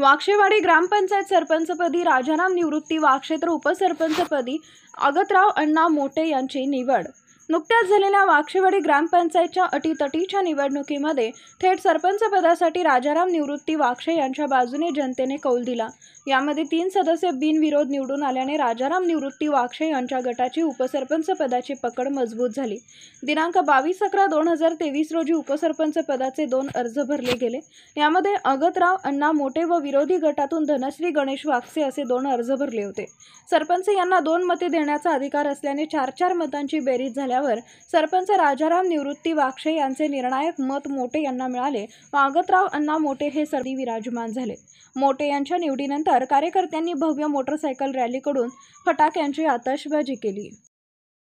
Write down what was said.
वाक्षेवाडी ग्रामपंचायत सरपंचपदी राजाराम निवृत्ती वाक्षेत्र उपसरपंचपदी अगतराव अण्णा मोटे यांची निवड नुकत्याच झालेल्या वाक्षेवाडी ग्रामपंचायतच्या अटीतटीच्या निवडणुकीमध्ये थेट सरपंच पदासाठी राजाराम निवृत्ती वाक्षे यांच्या बाजूने जनतेने कौल दिला यामध्ये तीन सदस्य बिनविरोध निवडून आल्याने राजाराम निवृत्ती वाक्षे यांच्या गटाची उपसरपंच पदाची पकड मजबूत झाली दिनांक बावीस अकरा दोन हजार तेवीस रोजी उपसरपंच पदाचे दोन अर्ज भरले गेले यामध्ये अगतराव अण्णा मोठे व विरोधी गटातून धनश्री गणेश वाक्से असे दोन अर्ज भरले होते सरपंच यांना दोन मते देण्याचा अधिकार असल्याने चार चार मतांची बेरीज झाली झाल्यावर सरपंच राजाराम निवृत्ती वाक्षे यांचे निर्णायक मत मोटे यांना मिळाले मागतराव अण्णा मोटे हे सर्दी विराजमान झाले मोटे यांच्या निवडीनंतर कार्यकर्त्यांनी भव्य मोटरसायकल रॅलीकडून फटाक्यांची आतषबाजी केली